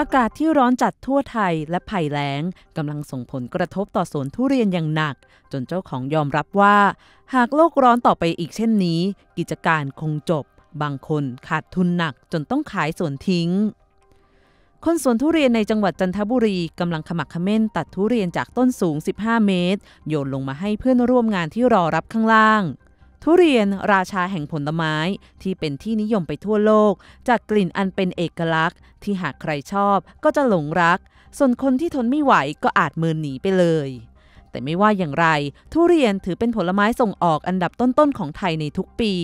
อากาศที่ร้อนจัดทั่วไทยและภัยแล้งกำลังส่งผลกระทบต่อสวนทุเรียนอย่างหนัก จนเจ้าของยอมรับว่า หากโลกร้อนต่อไปอีกเช่นนี้ กิจการคงจบ บางคนขาดทุนหนักจนต้องขายสวนทิ้ง คนสวนทุเรียนในจังหวัดจันทบุรีกำลังขมักขม้นตัดทุเรียนจากต้นสูง 15 เมตร โยนลงมาให้เพื่อนร่วมงานที่รอรับข้างล่างทุเรียนราชาแห่งผลไม้ที่เป็นที่นิยมไปทั่วโลก จากกลิ่นอันเป็นเอกลักษณ์ ที่หากใครชอบก็จะหลงรัก ส่วนคนที่ทนไม่ไหวก็อาจเมินหนีไปเลย แต่ไม่ว่าอย่างไร ทุเรียนถือเป็นผลไม้ส่งออกอันดับต้นๆของไทยในทุกปี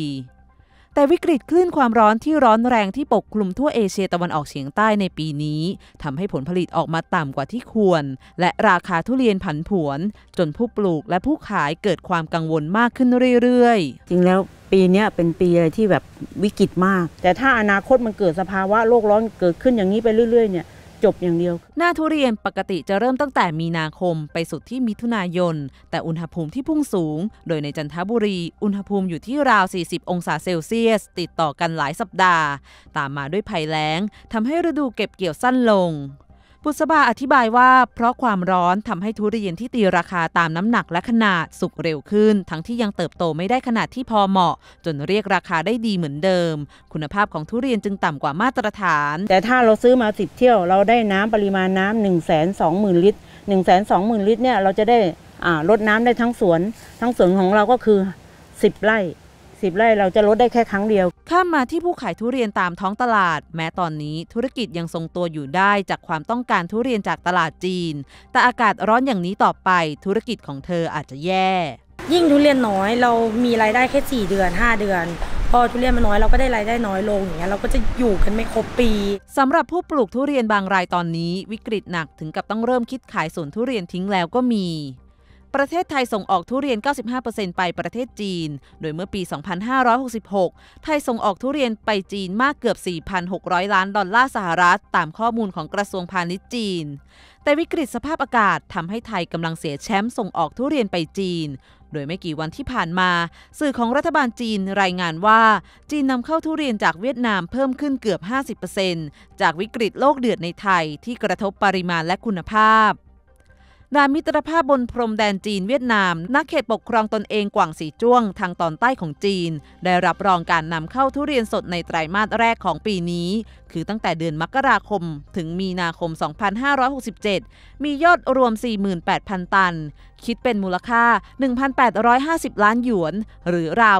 แต่วิกฤตคลื่นความร้อนที่ร้อนแรงที่ปกคลุมทั่วเอเชียตะวันออกเฉียงใต้ในปีนี้ทำให้ผลผลิตออกมาต่ำกว่าที่ควร และราคาทุเรียนผันผวน จนผู้ปลูกและผู้ขายเกิดความกังวลมากขึ้นเรื่อยๆ จริงแล้วปีนี้เป็นปีอะไรที่แบบวิกฤตมาก แต่ถ้าอนาคตมันเกิดสภาวะโลกร้อนเกิดขึ้นอย่างนี้ไปเรื่อยๆเนี่ยจบอย่างเดียว หน้าทุเรียนปกติจะเริ่มตั้งแต่มีนาคมไปสุดที่มิถุนายน แต่อุณหภูมิที่พุ่งสูง โดยในจันทบุรี อุณหภูมิอยู่ที่ราว 40 องศาเซลเซียส ติดต่อกันหลายสัปดาห์ ตามมาด้วยภัยแล้งทำให้ฤดูเก็บเกี่ยวสั้นลงบุษบาอธิบายว่า เพราะความร้อนทำให้ทุเรียนที่ตีราคาตามน้ำหนักและขนาดสุกเร็วขึ้น ทั้งที่ยังเติบโตไม่ได้ขนาดที่พอเหมาะ จนเรียกราคาได้ดีเหมือนเดิม คุณภาพของทุเรียนจึงต่ำกว่ามาตรฐาน แต่ถ้าเราซื้อมาสิบเที่ยวเราได้น้ำปริมาณน้ำ1 2 0 0 0 0 ลิตร 1 2 0 0 0 0 ลิตรเนี่ยเราจะได้ลดน้ำได้ทั้งสวนทั้งสวนของเราก็คือ 10 ไร่สิบไร่เราจะลดได้แค่ครั้งเดียว ข้ามมาที่ผู้ขายทุเรียนตามท้องตลาด แม้ตอนนี้ธุรกิจยังทรงตัวอยู่ได้จากความต้องการทุเรียนจากตลาดจีน แต่อากาศร้อนอย่างนี้ต่อไป ธุรกิจของเธออาจจะแย่ ยิ่งทุเรียนน้อย เรามีรายได้แค่ 4 เดือน 5 เดือน พอทุเรียนมันน้อยเราก็ได้รายได้น้อยลงอย่างเงี้ยเราก็จะอยู่กันไม่ครบปี สำหรับผู้ปลูกทุเรียนบางรายตอนนี้ วิกฤตหนักถึงกับต้องเริ่มคิดขายสวนทุเรียนทิ้งแล้วก็มีประเทศไทยส่งออกทุเรียน 95%ไปประเทศจีน โดยเมื่อปี 2566 ไทยส่งออกทุเรียนไปจีนมากเกือบ 4,600 ล้านดอลลาร์สหรัฐ ตามข้อมูลของกระทรวงพาณิชย์จีน แต่วิกฤตสภาพอากาศทำให้ไทยกำลังเสียแชมป์ส่งออกทุเรียนไปจีน โดยไม่กี่วันที่ผ่านมา สื่อของรัฐบาลจีนรายงานว่า จีนนำเข้าทุเรียนจากเวียดนามเพิ่มขึ้นเกือบ 50%จากวิกฤตโลกเดือดในไทยที่กระทบปริมาณและคุณภาพด่านมิตรภาพบนพรมแดนจีนเวียดนาม นักเขตปกครองตนเองกว่างสีจ้วงทางตอนใต้ของจีน ได้รับรองการนำเข้าทุเรียนสดในไตรามาสแรกของปีนี้ คือตั้งแต่เดือนมกราคม ถึงมีนาคม 2567 มียอดรวม 48,000 ตัน คิดเป็นมูลค่า 1,850 ล้านหยวน หรือราว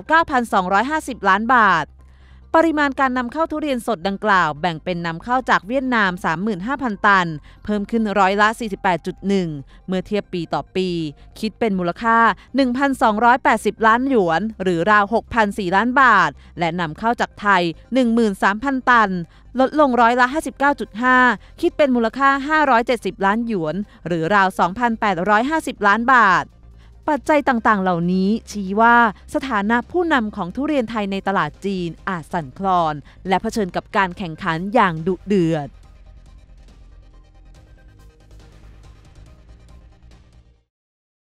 9,250 ล้านบาทปริมาณการนำเข้าทุเรียนสดดังกล่าว แบ่งเป็นนำเข้าจากเวียดนาม 35,000 ตัน เพิ่มขึ้นร้อยละ48.1 เมื่อเทียบปีต่อปีคิดเป็นมูลค่า1,280ล้านหยวน หรือราว6,004ล้านบาท และนำเข้าจากไทย13,000 ตัน ลดลงร้อยละ 59.5 คิดเป็นมูลค่า 570 ล้านหยวนหรือราว 2,850 ล้านบาทปัจจัยต่าง ๆ เหล่านี้ชี้ว่าสถานะผู้นำของทุเรียนไทยในตลาดจีนอาจสั่นคลอน และเผชิญกับการแข่งขันอย่างดุเดือด